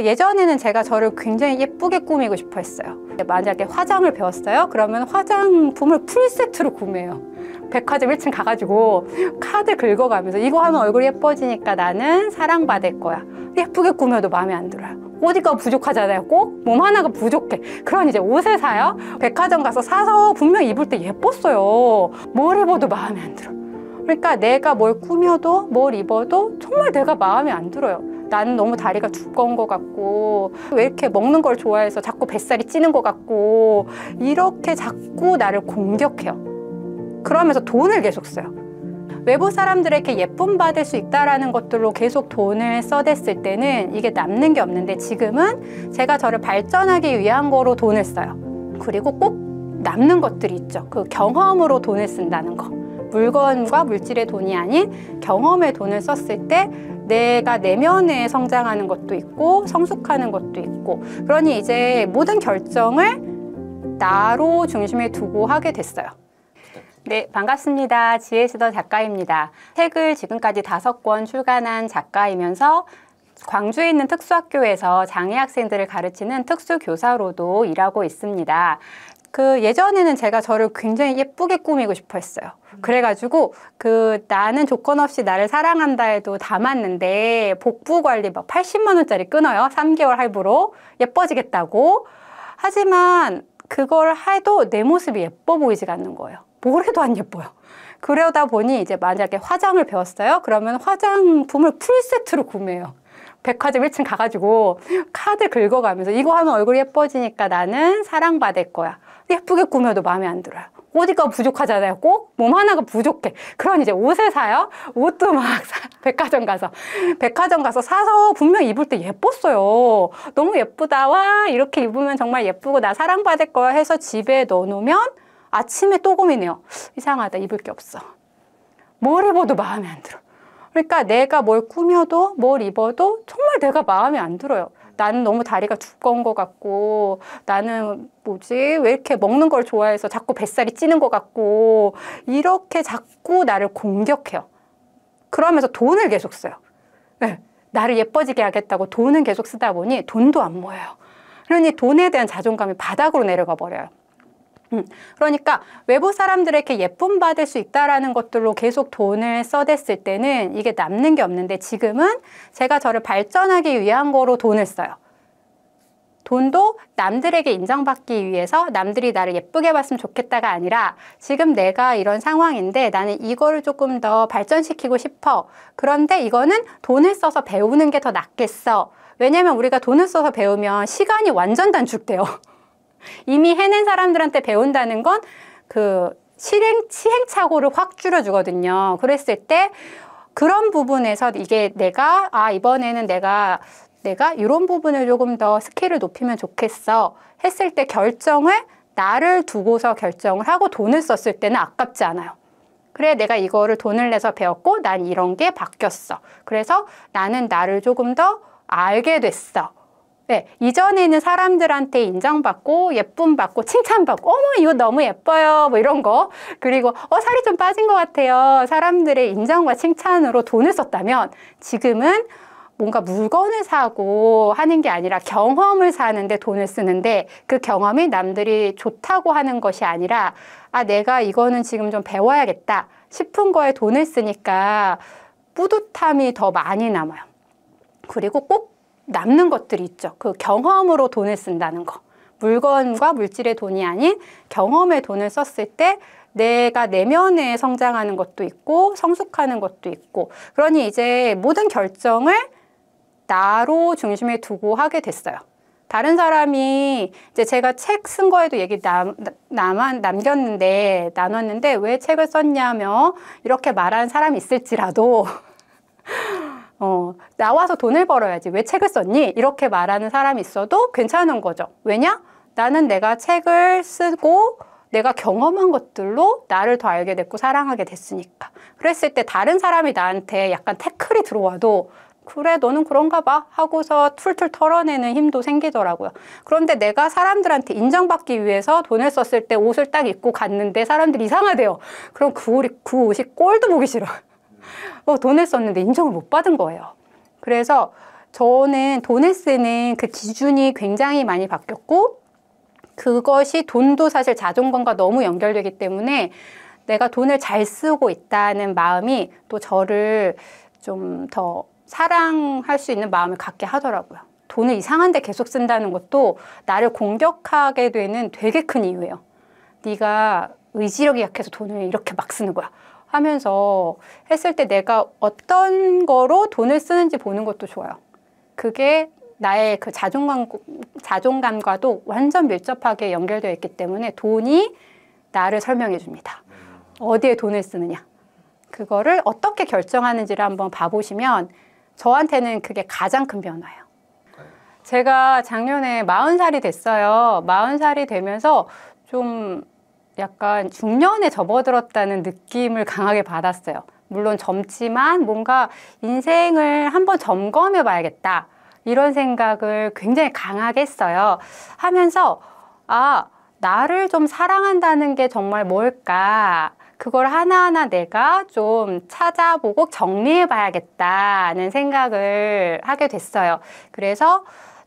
예전에는 제가 저를 굉장히 예쁘게 꾸미고 싶어 했어요 만약에 화장을 배웠어요 그러면 화장품을 풀세트로 구매해요 백화점 1층 가가지고 카드 긁어가면서 이거 하면 얼굴이 예뻐지니까 나는 사랑받을 거야 예쁘게 꾸며도 마음에 안 들어요 어디가 부족하잖아요 꼭 몸 하나가 부족해 그런 이제 옷을 사요 백화점 가서 사서 분명 입을 때 예뻤어요 뭘 입어도 마음에 안 들어 그러니까 내가 뭘 꾸며도 뭘 입어도 정말 내가 마음에 안 들어요 나는 너무 다리가 두꺼운 것 같고 왜 이렇게 먹는 걸 좋아해서 자꾸 뱃살이 찌는 것 같고 이렇게 자꾸 나를 공격해요. 그러면서 돈을 계속 써요. 외부 사람들에게 예쁨 받을 수 있다라는 것들로 계속 돈을 써댔을 때는 이게 남는 게 없는데 지금은 제가 저를 발전하기 위한 거로 돈을 써요. 그리고 꼭 남는 것들이 있죠. 그 경험으로 돈을 쓴다는 거. 물건과 물질의 돈이 아닌 경험의 돈을 썼을 때 내가 내면에 성장하는 것도 있고 성숙하는 것도 있고 그러니 이제 모든 결정을 나로 중심에 두고 하게 됐어요. 네, 반갑습니다. 지혜시더 작가입니다. 책을 지금까지 다섯 권 출간한 작가이면서 광주에 있는 특수학교에서 장애 학생들을 가르치는 특수교사로도 일하고 있습니다. 그 예전에는 제가 저를 굉장히 예쁘게 꾸미고 싶어 했어요. 음. 그래가지고 그 나는 조건 없이 나를 사랑한다 해도 담았는데 복부 관리 막 80만원짜리 끊어요. 3개월 할부로. 예뻐지겠다고. 하지만 그걸 해도 내 모습이 예뻐 보이지가 않는 거예요. 뭘 해도 안 예뻐요. 그러다 보니 이제 만약에 화장을 배웠어요. 그러면 화장품을 풀세트로 구매해요. 백화점 1층 가가지고 카드 긁어가면서 이거 하면 얼굴 예뻐지니까 나는 사랑받을 거야. 예쁘게 꾸며도 마음에 안 들어요. 어디가 부족하잖아요. 꼭 몸 하나가 부족해. 그런 이제 옷을 사요. 옷도 막 사, 백화점 가서 백화점 가서 사서 분명 입을 때 예뻤어요. 너무 예쁘다. 와 이렇게 입으면 정말 예쁘고 나 사랑받을 거야 해서 집에 넣어놓으면 아침에 또 고민해요. 이상하다. 입을 게 없어. 뭘 입어도 마음에 안 들어. 그러니까 내가 뭘 꾸며도 뭘 입어도 정말 내가 마음에 안 들어요. 나는 너무 다리가 두꺼운 것 같고 나는 뭐지 왜 이렇게 먹는 걸 좋아해서 자꾸 뱃살이 찌는 것 같고 이렇게 자꾸 나를 공격해요. 그러면서 돈을 계속 써요. 네. 나를 예뻐지게 하겠다고 돈은 계속 쓰다 보니 돈도 안 모여요. 그러니 돈에 대한 자존감이 바닥으로 내려가 버려요. 음, 그러니까 외부 사람들에게 예쁨 받을 수 있다라는 것들로 계속 돈을 써댔을 때는 이게 남는 게 없는데 지금은 제가 저를 발전하기 위한 거로 돈을 써요. 돈도 남들에게 인정받기 위해서 남들이 나를 예쁘게 봤으면 좋겠다가 아니라 지금 내가 이런 상황인데 나는 이거를 조금 더 발전시키고 싶어. 그런데 이거는 돈을 써서 배우는 게 더 낫겠어. 왜냐면 우리가 돈을 써서 배우면 시간이 완전 단축돼요. 이미 해낸 사람들한테 배운다는 건 그 실행, 시행착오를 확 줄여주거든요. 그랬을 때 그런 부분에서 이게 내가, 아, 이번에는 내가, 내가 이런 부분을 조금 더 스킬을 높이면 좋겠어. 했을 때 결정을 나를 두고서 결정을 하고 돈을 썼을 때는 아깝지 않아요. 그래, 내가 이거를 돈을 내서 배웠고 난 이런 게 바뀌었어. 그래서 나는 나를 조금 더 알게 됐어. 네, 이전에는 사람들한테 인정받고 예쁨 받고 칭찬받고 어머 이거 너무 예뻐요 뭐 이런 거 그리고 어 살이 좀 빠진 것 같아요 사람들의 인정과 칭찬으로 돈을 썼다면 지금은 뭔가 물건을 사고 하는 게 아니라 경험을 사는데 돈을 쓰는데 그 경험이 남들이 좋다고 하는 것이 아니라 아, 내가 이거는 지금 좀 배워야겠다 싶은 거에 돈을 쓰니까 뿌듯함이 더 많이 남아요. 그리고 꼭 남는 것들이 있죠. 그 경험으로 돈을 쓴다는 거. 물건과 물질의 돈이 아닌 경험의 돈을 썼을 때 내가 내면에 성장하는 것도 있고 성숙하는 것도 있고 그러니 이제 모든 결정을 나로 중심에 두고 하게 됐어요. 다른 사람이 이제 제가 책 쓴 거에도 얘기 남, 남, 남겼는데 나눴는데 왜 책을 썼냐며 이렇게 말한 사람이 있을지라도 어, 나와서 돈을 벌어야지. 왜 책을 썼니? 이렇게 말하는 사람이 있어도 괜찮은 거죠. 왜냐? 나는 내가 책을 쓰고 내가 경험한 것들로 나를 더 알게 됐고 사랑하게 됐으니까. 그랬을 때 다른 사람이 나한테 약간 태클이 들어와도 그래 너는 그런가 봐 하고서 툴툴 털어내는 힘도 생기더라고요. 그런데 내가 사람들한테 인정받기 위해서 돈을 썼을 때 옷을 딱 입고 갔는데 사람들이 이상하대요. 그럼 그 옷이, 그 옷이 꼴도 보기 싫어. 어, 돈을 썼는데 인정을 못 받은 거예요. 그래서 저는 돈을 쓰는 그 기준이 굉장히 많이 바뀌었고 그것이 돈도 사실 자존감과 너무 연결되기 때문에 내가 돈을 잘 쓰고 있다는 마음이 또 저를 좀 더 사랑할 수 있는 마음을 갖게 하더라고요. 돈을 이상한데 계속 쓴다는 것도 나를 공격하게 되는 되게 큰 이유예요. 네가 의지력이 약해서 돈을 이렇게 막 쓰는 거야. 하면서 했을 때 내가 어떤 거로 돈을 쓰는지 보는 것도 좋아요. 그게 나의 그 자존감, 자존감과도 완전 밀접하게 연결되어 있기 때문에 돈이 나를 설명해 줍니다. 어디에 돈을 쓰느냐. 그거를 어떻게 결정하는지를 한번 봐보시면 저한테는 그게 가장 큰 변화예요. 제가 작년에 40살이 됐어요. 40살이 되면서 좀 약간 중년에 접어들었다는 느낌을 강하게 받았어요. 물론 젊지만 뭔가 인생을 한번 점검해 봐야겠다. 이런 생각을 굉장히 강하게 했어요. 하면서, 아, 나를 좀 사랑한다는 게 정말 뭘까? 그걸 하나하나 내가 좀 찾아보고 정리해 봐야겠다는 생각을 하게 됐어요. 그래서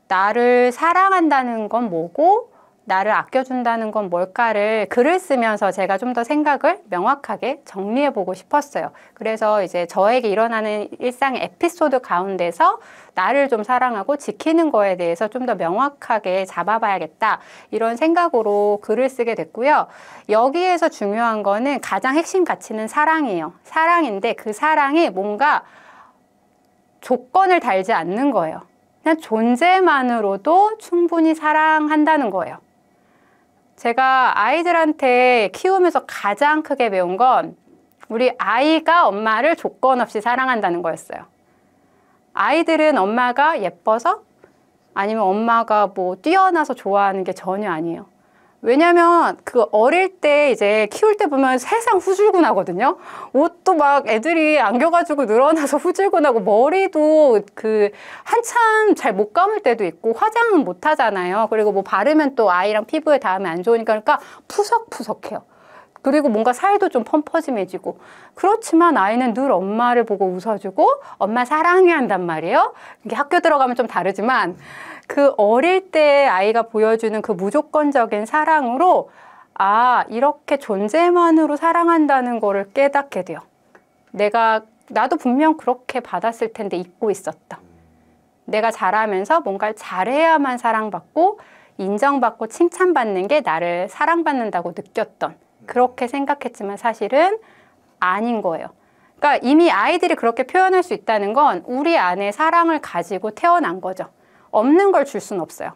나를 사랑한다는 건 뭐고, 나를 아껴준다는 건 뭘까를 글을 쓰면서 제가 좀 더 생각을 명확하게 정리해 보고 싶었어요. 그래서 이제 저에게 일어나는 일상 에피소드 가운데서 나를 좀 사랑하고 지키는 거에 대해서 좀 더 명확하게 잡아봐야겠다. 이런 생각으로 글을 쓰게 됐고요. 여기에서 중요한 거는 가장 핵심 가치는 사랑이에요. 사랑인데 그 사랑이 뭔가 조건을 달지 않는 거예요. 그냥 존재만으로도 충분히 사랑한다는 거예요. 제가 아이들한테 키우면서 가장 크게 배운 건 우리 아이가 엄마를 조건 없이 사랑한다는 거였어요. 아이들은 엄마가 예뻐서 아니면 엄마가 뭐 뛰어나서 좋아하는 게 전혀 아니에요. 왜냐면 그 어릴 때 이제 키울 때 보면 세상 후줄근하거든요. 옷도 막 애들이 안겨가지고 늘어나서 후줄근하고 머리도 그 한참 잘 못 감을 때도 있고 화장은 못 하잖아요. 그리고 뭐 바르면 또 아이랑 피부에 닿으면 안 좋으니까 그러니까 푸석푸석해요. 그리고 뭔가 살도 좀 펌퍼짐해지고 그렇지만 아이는 늘 엄마를 보고 웃어주고 엄마 사랑해 한단 말이에요. 이게 학교 들어가면 좀 다르지만 그 어릴 때 아이가 보여주는 그 무조건적인 사랑으로 아, 이렇게 존재만으로 사랑한다는 거를 깨닫게 돼요. 내가, 나도 분명 그렇게 받았을 텐데 잊고 있었다. 내가 잘하면서 뭔가 잘해야만 사랑받고 인정받고 칭찬받는 게 나를 사랑받는다고 느꼈던 그렇게 생각했지만 사실은 아닌 거예요. 그러니까 이미 아이들이 그렇게 표현할 수 있다는 건 우리 안에 사랑을 가지고 태어난 거죠. 없는 걸 줄 수는 없어요.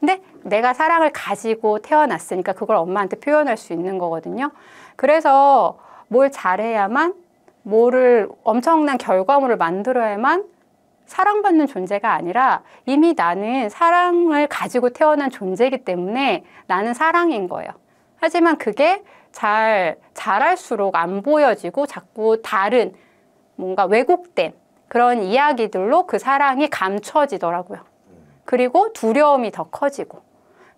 근데 내가 사랑을 가지고 태어났으니까 그걸 엄마한테 표현할 수 있는 거거든요. 그래서 뭘 잘해야만, 뭐를 엄청난 결과물을 만들어야만 사랑받는 존재가 아니라 이미 나는 사랑을 가지고 태어난 존재이기 때문에 나는 사랑인 거예요. 하지만 그게 잘, 잘할수록 안 보여지고 자꾸 다른 뭔가 왜곡된 그런 이야기들로 그 사랑이 감춰지더라고요. 그리고 두려움이 더 커지고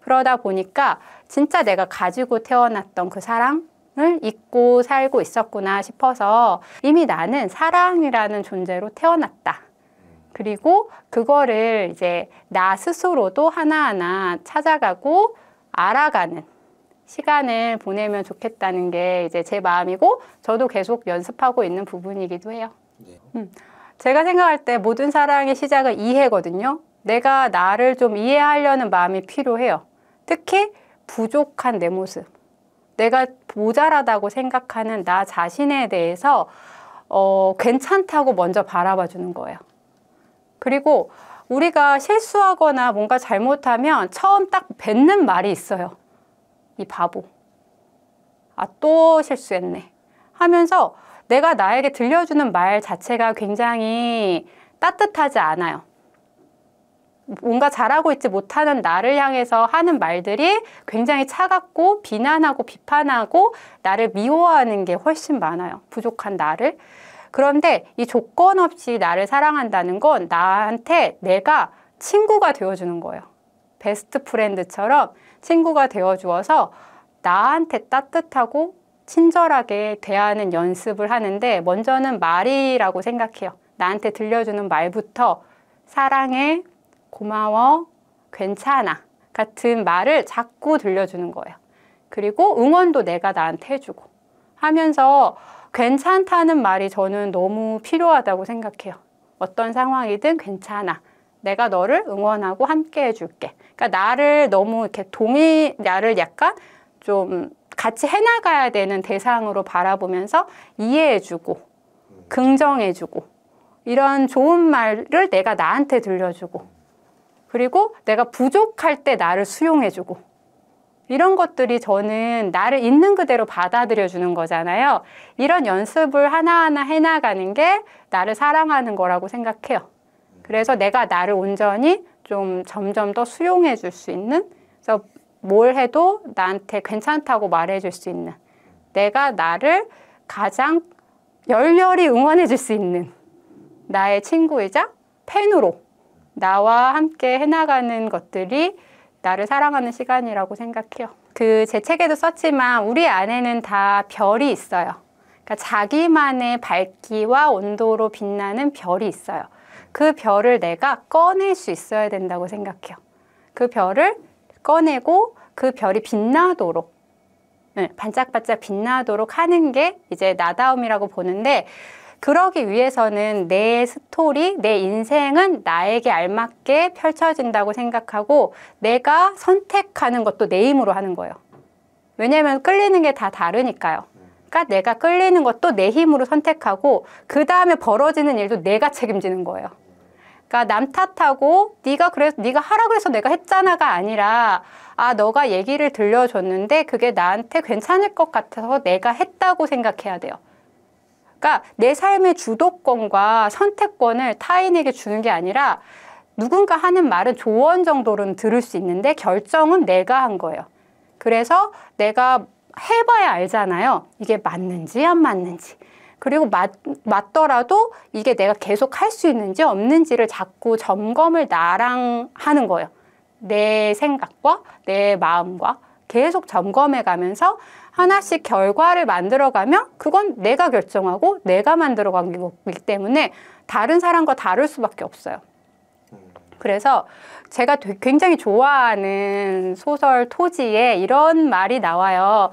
그러다 보니까 진짜 내가 가지고 태어났던 그 사랑을 잊고 살고 있었구나 싶어서 이미 나는 사랑이라는 존재로 태어났다. 그리고 그거를 이제 나 스스로도 하나하나 찾아가고 알아가는 시간을 보내면 좋겠다는 게 이제 제 마음이고 저도 계속 연습하고 있는 부분이기도 해요. 네. 음. 제가 생각할 때 모든 사랑의 시작은 이해거든요. 내가 나를 좀 이해하려는 마음이 필요해요. 특히 부족한 내 모습, 내가 모자라다고 생각하는 나 자신에 대해서 어, 괜찮다고 먼저 바라봐 주는 거예요. 그리고 우리가 실수하거나 뭔가 잘못하면 처음 딱 뱉는 말이 있어요. 이 바보. 아, 또 실수했네. 하면서 내가 나에게 들려주는 말 자체가 굉장히 따뜻하지 않아요. 뭔가 잘하고 있지 못하는 나를 향해서 하는 말들이 굉장히 차갑고 비난하고 비판하고 나를 미워하는 게 훨씬 많아요. 부족한 나를. 그런데 이 조건 없이 나를 사랑한다는 건 나한테 내가 친구가 되어주는 거예요. 베스트 프렌드처럼 친구가 되어주어서 나한테 따뜻하고 친절하게 대하는 연습을 하는데 먼저는 말이라고 생각해요. 나한테 들려주는 말부터 사랑해, 고마워, 괜찮아 같은 말을 자꾸 들려주는 거예요. 그리고 응원도 내가 나한테 해주고 하면서 괜찮다는 말이 저는 너무 필요하다고 생각해요. 어떤 상황이든 괜찮아. 내가 너를 응원하고 함께 해줄게. 그러니까 나를 너무 이렇게 동의, 나를 약간 좀 같이 해나가야 되는 대상으로 바라보면서 이해해주고, 음. 긍정해주고, 이런 좋은 말을 내가 나한테 들려주고, 그리고 내가 부족할 때 나를 수용해주고 이런 것들이 저는 나를 있는 그대로 받아들여주는 거잖아요. 이런 연습을 하나하나 해나가는 게 나를 사랑하는 거라고 생각해요. 그래서 내가 나를 온전히 좀 점점 더 수용해 줄 수 있는 그래서 뭘 해도 나한테 괜찮다고 말해 줄수 있는 내가 나를 가장 열렬히 응원해 줄 수 있는 나의 친구이자 팬으로 나와 함께 해나가는 것들이 나를 사랑하는 시간이라고 생각해요. 그 제 책에도 썼지만 우리 안에는 다 별이 있어요. 그러니까 자기만의 밝기와 온도로 빛나는 별이 있어요. 그 별을 내가 꺼낼 수 있어야 된다고 생각해요. 그 별을 꺼내고 그 별이 빛나도록 네, 반짝반짝 빛나도록 하는 게 이제 나다움이라고 보는데 그러기 위해서는 내 스토리, 내 인생은 나에게 알맞게 펼쳐진다고 생각하고 내가 선택하는 것도 내 힘으로 하는 거예요. 왜냐하면 끌리는 게 다 다르니까요. 그러니까 내가 끌리는 것도 내 힘으로 선택하고 그 다음에 벌어지는 일도 내가 책임지는 거예요. 그러니까 남 탓하고 네가 그래 서 네가 하라 그래서 내가 했잖아가 아니라 아 너가 얘기를 들려줬는데 그게 나한테 괜찮을 것 같아서 내가 했다고 생각해야 돼요. 그러니까 내 삶의 주도권과 선택권을 타인에게 주는 게 아니라 누군가 하는 말은 조언 정도로는 들을 수 있는데 결정은 내가 한 거예요. 그래서 내가 해봐야 알잖아요. 이게 맞는지 안 맞는지. 그리고 맞, 맞더라도 이게 내가 계속 할 수 있는지 없는지를 자꾸 점검을 나랑 하는 거예요. 내 생각과 내 마음과 계속 점검해 가면서 하나씩 결과를 만들어가면 그건 내가 결정하고 내가 만들어간 거기 때문에 다른 사람과 다를 수밖에 없어요. 그래서 제가 굉장히 좋아하는 소설 토지에 이런 말이 나와요.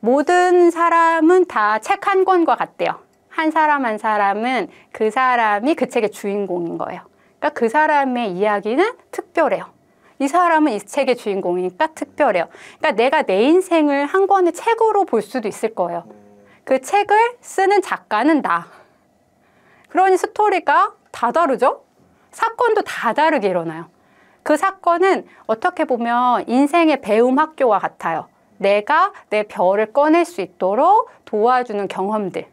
모든 사람은 다 책 한 권과 같대요. 한 사람 한 사람은 그 사람이 그 책의 주인공인 거예요. 그러니까 그 사람의 이야기는 특별해요. 이 사람은 이 책의 주인공이니까 특별해요. 그러니까 내가 내 인생을 한 권의 책으로 볼 수도 있을 거예요. 그 책을 쓰는 작가는 나. 그러니 스토리가 다 다르죠? 사건도 다 다르게 일어나요. 그 사건은 어떻게 보면 인생의 배움 학교와 같아요. 내가 내 별을 꺼낼 수 있도록 도와주는 경험들.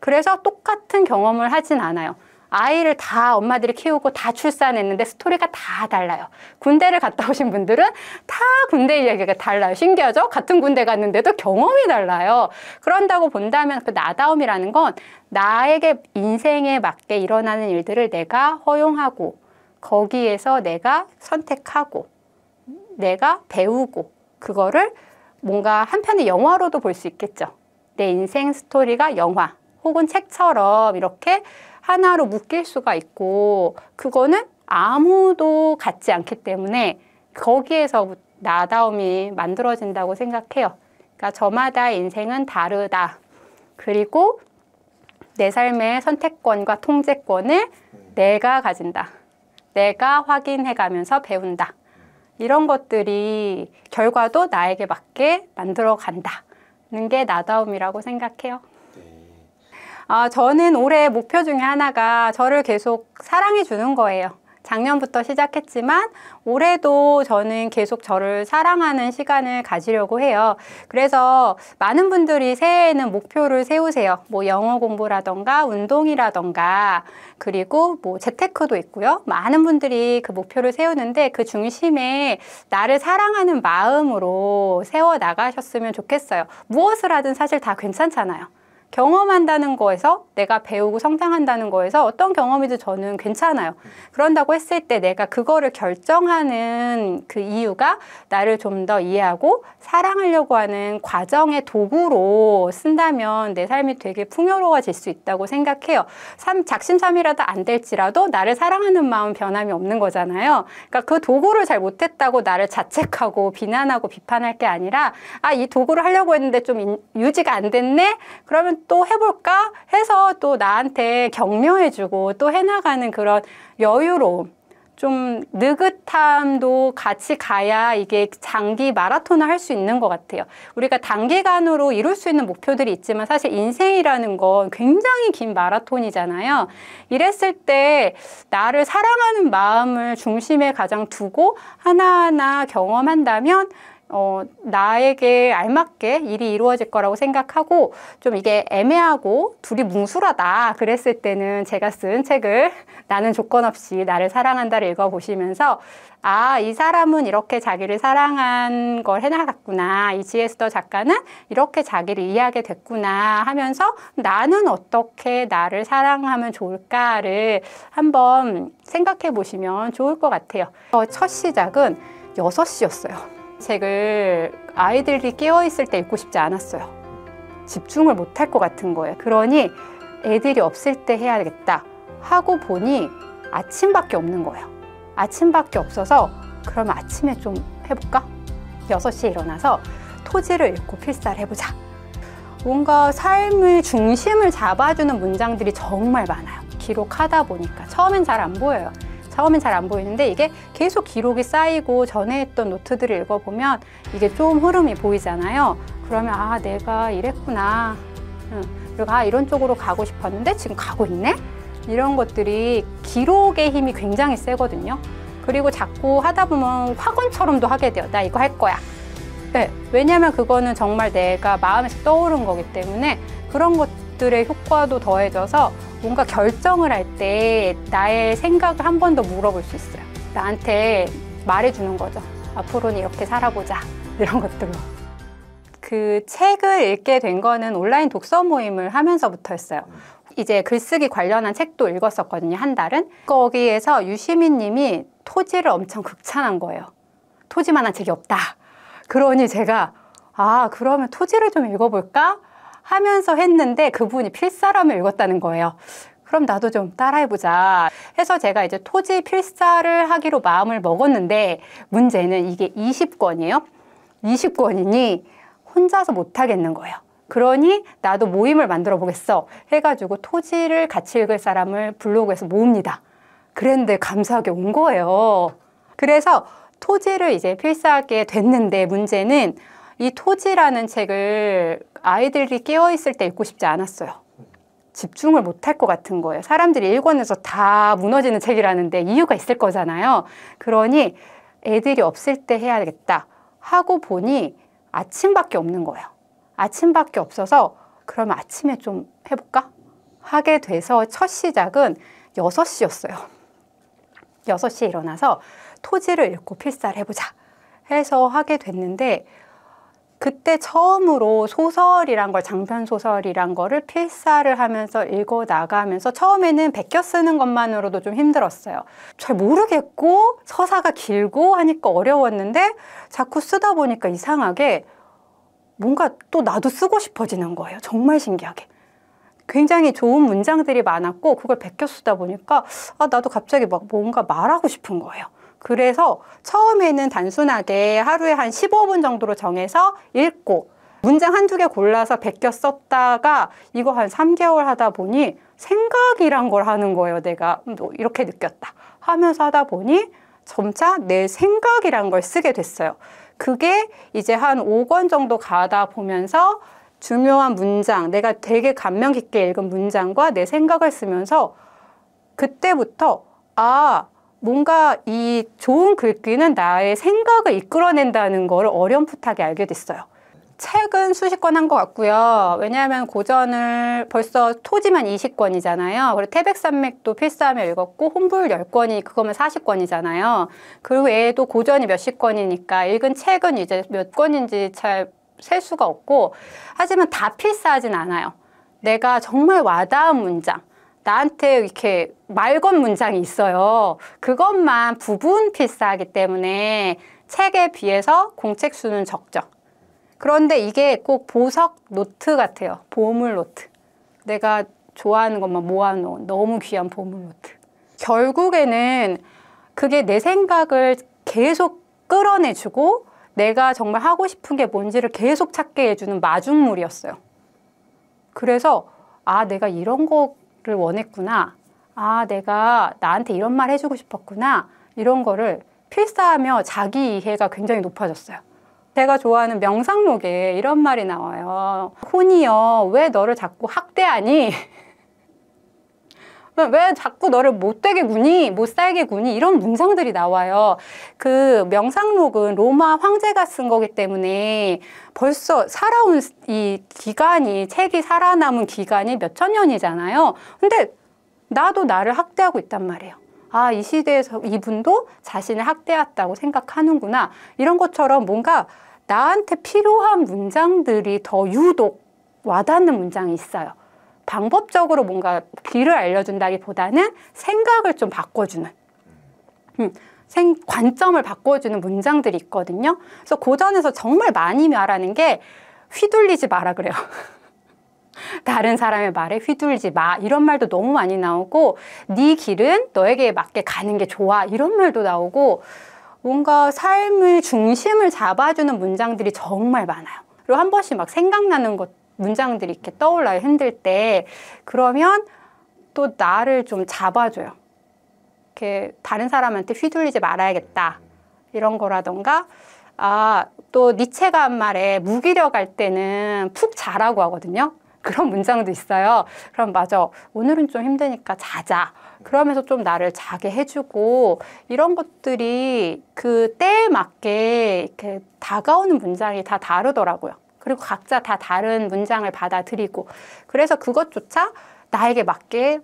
그래서 똑같은 경험을 하진 않아요. 아이를 다 엄마들이 키우고 다 출산했는데 스토리가 다 달라요. 군대를 갔다 오신 분들은 다 군대 이야기가 달라요. 신기하죠? 같은 군대 갔는데도 경험이 달라요. 그런다고 본다면 그 나다움이라는 건 나에게 인생에 맞게 일어나는 일들을 내가 허용하고 거기에서 내가 선택하고 내가 배우고 그거를 뭔가 한편의 영화로도 볼 수 있겠죠. 내 인생 스토리가 영화 혹은 책처럼 이렇게 하나로 묶일 수가 있고 그거는 아무도 같지 않기 때문에 거기에서 나다움이 만들어진다고 생각해요. 그러니까 저마다 인생은 다르다. 그리고 내 삶의 선택권과 통제권을 내가 가진다. 내가 확인해 가면서 배운다. 이런 것들이 결과도 나에게 맞게 만들어 간다는 게 나다움이라고 생각해요. 어, 저는 올해 목표 중에 하나가 저를 계속 사랑해 주는 거예요. 작년부터 시작했지만 올해도 저는 계속 저를 사랑하는 시간을 가지려고 해요. 그래서 많은 분들이 새해에는 목표를 세우세요. 뭐 영어 공부라던가 운동이라던가 그리고 뭐 재테크도 있고요. 많은 분들이 그 목표를 세우는데 그 중심에 나를 사랑하는 마음으로 세워 나가셨으면 좋겠어요. 무엇을 하든 사실 다 괜찮잖아요. 경험한다는 거에서 내가 배우고 성장한다는 거에서 어떤 경험이든 저는 괜찮아요. 그런다고 했을 때 내가 그거를 결정하는 그 이유가 나를 좀 더 이해하고 사랑하려고 하는 과정의 도구로 쓴다면 내 삶이 되게 풍요로워질 수 있다고 생각해요. 삼, 작심삼이라도안 될지라도 나를 사랑하는 마음 변함이 없는 거잖아요. 그러니까 그 도구를 잘 못했다고 나를 자책하고 비난하고 비판할 게 아니라 아, 이 도구를 하려고 했는데 좀 유지가 안 됐네? 그러면 또 해볼까 해서 또 나한테 격려해주고 또 해나가는 그런 여유로움 좀 느긋함도 같이 가야 이게 장기 마라톤을 할 수 있는 것 같아요. 우리가 단기간으로 이룰 수 있는 목표들이 있지만 사실 인생이라는 건 굉장히 긴 마라톤이잖아요. 이랬을 때 나를 사랑하는 마음을 중심에 가장 두고 하나하나 경험한다면 어, 나에게 알맞게 일이 이루어질 거라고 생각하고 좀 이게 애매하고 둘이 뭉술하다 그랬을 때는 제가 쓴 책을 나는 조건 없이 나를 사랑한다를 읽어보시면서 아, 이 사람은 이렇게 자기를 사랑한 걸 해나갔구나. 이지에스더 작가는 이렇게 자기를 이해하게 됐구나 하면서 나는 어떻게 나를 사랑하면 좋을까를 한번 생각해 보시면 좋을 것 같아요. 어, 첫 시작은 여섯 시였어요 책을 아이들이 깨어있을 때 읽고 싶지 않았어요. 집중을 못할 것 같은 거예요. 그러니 애들이 없을 때 해야겠다 하고 보니 아침밖에 없는 거예요. 아침밖에 없어서 그럼 아침에 좀 해볼까? 6시에 일어나서 토지를 읽고 필사를 해보자. 뭔가 삶의 중심을 잡아주는 문장들이 정말 많아요. 기록하다 보니까 처음엔 잘 안 보여요. 처음엔 잘 안 보이는데 이게 계속 기록이 쌓이고 전에 했던 노트들을 읽어보면 이게 좀 흐름이 보이잖아요. 그러면 아 내가 이랬구나. 그리고 아 이런 쪽으로 가고 싶었는데 지금 가고 있네. 이런 것들이 기록의 힘이 굉장히 세거든요. 그리고 자꾸 하다 보면 화원처럼도 하게 돼요. 나 이거 할 거야. 네, 왜냐면 그거는 정말 내가 마음에서 떠오른 거기 때문에 그런 것 것들의 효과도 더해져서 뭔가 결정을 할 때 나의 생각을 한 번 더 물어볼 수 있어요. 나한테 말해주는 거죠. 앞으로는 이렇게 살아보자. 이런 것들로. 그 책을 읽게 된 거는 온라인 독서 모임을 하면서부터였어요. 이제 글쓰기 관련한 책도 읽었었거든요, 한 달은. 거기에서 유시민 님이 토지를 엄청 극찬한 거예요. 토지만한 책이 없다. 그러니 제가, 아, 그러면 토지를 좀 읽어볼까? 하면서 했는데 그분이 필사람을 읽었다는 거예요. 그럼 나도 좀 따라해보자 해서 제가 이제 토지 필사를 하기로 마음을 먹었는데 문제는 이게 20권이에요. 20권이니 혼자서 못하겠는 거예요. 그러니 나도 모임을 만들어 보겠어 해가지고 토지를 같이 읽을 사람을 블로그에서 모읍니다. 그랬는데 감사하게 온 거예요. 그래서 토지를 이제 필사하게 됐는데 문제는 이 토지라는 책을 아이들이 깨어 있을 때 읽고 싶지 않았어요. 집중을 못할 것 같은 거예요. 사람들이 일권에서 다 무너지는 책이라는데 이유가 있을 거잖아요. 그러니 애들이 없을 때 해야겠다 하고 보니 아침밖에 없는 거예요. 아침밖에 없어서 그럼 아침에 좀 해볼까? 하게 돼서 첫 시작은 6시였어요. 6시에 일어나서 토지를 읽고 필사를 해보자 해서 하게 됐는데 그때 처음으로 소설이란 걸 장편 소설이란 거를 필사를 하면서 읽어 나가면서 처음에는 베껴 쓰는 것만으로도 좀 힘들었어요. 잘 모르겠고 서사가 길고 하니까 어려웠는데 자꾸 쓰다 보니까 이상하게 뭔가 또 나도 쓰고 싶어지는 거예요. 정말 신기하게. 굉장히 좋은 문장들이 많았고 그걸 베껴 쓰다 보니까 아 나도 갑자기 막 뭔가 말하고 싶은 거예요. 그래서 처음에는 단순하게 하루에 한 15분 정도로 정해서 읽고 문장 한두 개 골라서 베껴 썼다가 이거 한 3개월 하다 보니 생각이란 걸 하는 거예요. 내가 음, 뭐 이렇게 느꼈다 하면서 하다 보니 점차 내 생각이란 걸 쓰게 됐어요. 그게 이제 한 5권 정도 가다 보면서 중요한 문장, 내가 되게 감명 깊게 읽은 문장과 내 생각을 쓰면서 그때부터 아, 뭔가 이 좋은 글귀는 나의 생각을 이끌어낸다는 걸 어렴풋하게 알게 됐어요. 책은 수십 권 한 것 같고요. 왜냐하면 고전을 벌써 토지만 20권이잖아요. 그리고 태백산맥도 필사하며 읽었고 홍불 10권이 그거면 40권이잖아요. 그 외에도 고전이 몇십 권이니까 읽은 책은 이제 몇 권인지 잘 셀 수가 없고 하지만 다 필사하진 않아요. 내가 정말 와닿은 문장 나한테 이렇게 말건 문장이 있어요. 그것만 부분 필사하기 때문에 책에 비해서 공책 수는 적죠. 그런데 이게 꼭 보석 노트 같아요. 보물 노트. 내가 좋아하는 것만 모아놓은 너무 귀한 보물 노트. 결국에는 그게 내 생각을 계속 끌어내주고 내가 정말 하고 싶은 게 뭔지를 계속 찾게 해주는 마중물이었어요. 그래서 아, 내가 이런 거 원했구나. 아, 내가 나한테 이런 말 해주고 싶었구나. 이런 거를 필사하며 자기 이해가 굉장히 높아졌어요. 제가 좋아하는 명상록에 이런 말이 나와요. 혼이여, 왜 너를 자꾸 학대하니? 왜 자꾸 너를 못되게 구니 못살게 구니 이런 문장들이 나와요 그 명상록은 로마 황제가 쓴 거기 때문에 벌써 살아온 이 기간이 책이 살아남은 기간이 몇천 년이잖아요 근데 나도 나를 학대하고 있단 말이에요 아, 이 시대에서 이분도 자신을 학대했다고 생각하는구나. 이런 것처럼 뭔가 나한테 필요한 문장들이 더 유독 와닿는 문장이 있어요. 방법적으로 뭔가 길을 알려준다기보다는 생각을 좀 바꿔주는 음, 생, 관점을 바꿔주는 문장들이 있거든요. 그래서 고전에서 정말 많이 말하는 게 휘둘리지 마라 그래요. 다른 사람의 말에 휘둘지 마 이런 말도 너무 많이 나오고 네 길은 너에게 맞게 가는 게 좋아 이런 말도 나오고 뭔가 삶의 중심을 잡아주는 문장들이 정말 많아요. 그리고 한 번씩 막 생각나는 것 문장들이 이렇게 떠올라요. 힘들 때. 그러면 또 나를 좀 잡아줘요. 이렇게 다른 사람한테 휘둘리지 말아야겠다. 이런 거라던가, 아, 또 니체가 한 말에 무기력할 때는 푹 자라고 하거든요. 그런 문장도 있어요. 그럼 맞아. 오늘은 좀 힘드니까 자자. 그러면서 좀 나를 자게 해주고 이런 것들이 그 때에 맞게 이렇게 다가오는 문장이 다 다르더라고요. 그리고 각자 다 다른 문장을 받아들이고 그래서 그것조차 나에게 맞게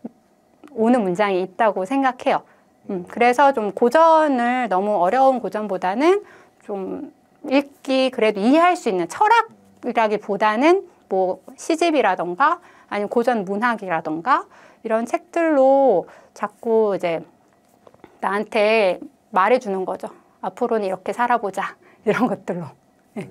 오는 문장이 있다고 생각해요. 음, 그래서 좀 고전을 너무 어려운 고전보다는 좀 읽기 그래도 이해할 수 있는 철학이라기보다는 뭐 시집이라던가 아니면 고전 문학이라던가 이런 책들로 자꾸 이제 나한테 말해주는 거죠. 앞으로는 이렇게 살아보자 이런 것들로. 네.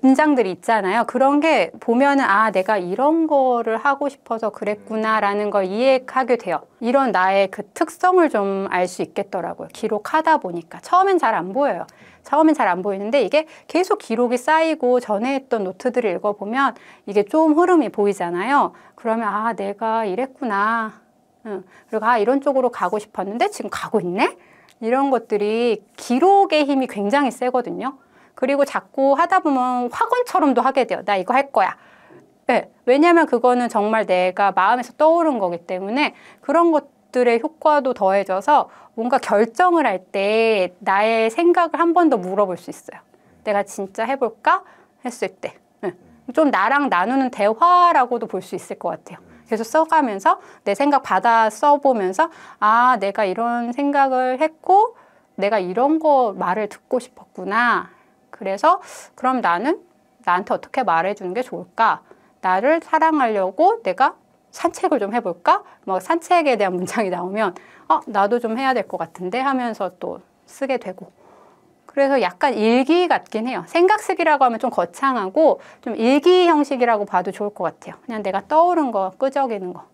문장들이 있잖아요. 그런 게 보면은 아 내가 이런 거를 하고 싶어서 그랬구나라는 걸 이해하게 돼요. 이런 나의 그 특성을 좀 알 수 있겠더라고요. 기록하다 보니까 처음엔 잘 안 보여요. 처음엔 잘 안 보이는데 이게 계속 기록이 쌓이고 전에 했던 노트들을 읽어보면 이게 좀 흐름이 보이잖아요. 그러면 아 내가 이랬구나. 응. 그리고 아 이런 쪽으로 가고 싶었는데 지금 가고 있네. 이런 것들이 기록의 힘이 굉장히 세거든요. 그리고 자꾸 하다 보면 확언처럼도 하게 돼요. 나 이거 할 거야. 네, 왜냐하면 그거는 정말 내가 마음에서 떠오른 거기 때문에 그런 것들의 효과도 더해져서 뭔가 결정을 할 때 나의 생각을 한 번 더 물어볼 수 있어요. 내가 진짜 해볼까 했을 때. 네. 좀 나랑 나누는 대화라고도 볼 수 있을 것 같아요. 계속 써가면서 내 생각 받아 써보면서 아 내가 이런 생각을 했고 내가 이런 거 말을 듣고 싶었구나 그래서 그럼 나는 나한테 어떻게 말해주는 게 좋을까? 나를 사랑하려고 내가 산책을 좀 해볼까? 뭐 산책에 대한 문장이 나오면 어, 나도 좀 해야 될 것 같은데 하면서 또 쓰게 되고 그래서 약간 일기 같긴 해요. 생각 쓰기라고 하면 좀 거창하고 좀 일기 형식이라고 봐도 좋을 것 같아요. 그냥 내가 떠오른 거, 끄적이는 거.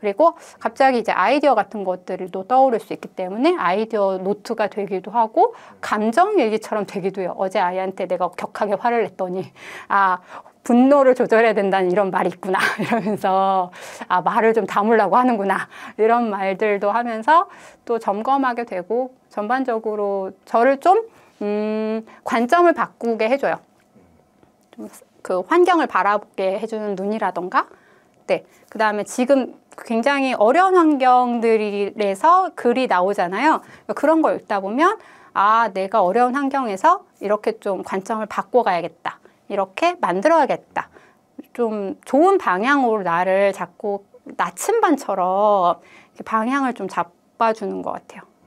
그리고 갑자기 이제 아이디어 같은 것들을 또 떠오를 수 있기 때문에 아이디어 노트가 되기도 하고 감정 일기처럼 되기도 해요. 어제 아이한테 내가 격하게 화를 냈더니 아 분노를 조절해야 된다는 이런 말이 있구나 이러면서 아 말을 좀담으려고 하는구나 이런 말들도 하면서 또 점검하게 되고 전반적으로 저를 좀 음, 관점을 바꾸게 해줘요. 좀 그 환경을 바라보게 해주는 눈이라던가 네, 그 다음에 지금 굉장히 어려운 환경들에서 글이 나오잖아요. 그런 걸 읽다 보면 아 내가 어려운 환경에서 이렇게 좀 관점을 바꿔가야겠다. 이렇게 만들어야겠다. 좀 좋은 방향으로 나를 자꾸 나침반처럼 방향을 좀 잡아주는 것 같아요.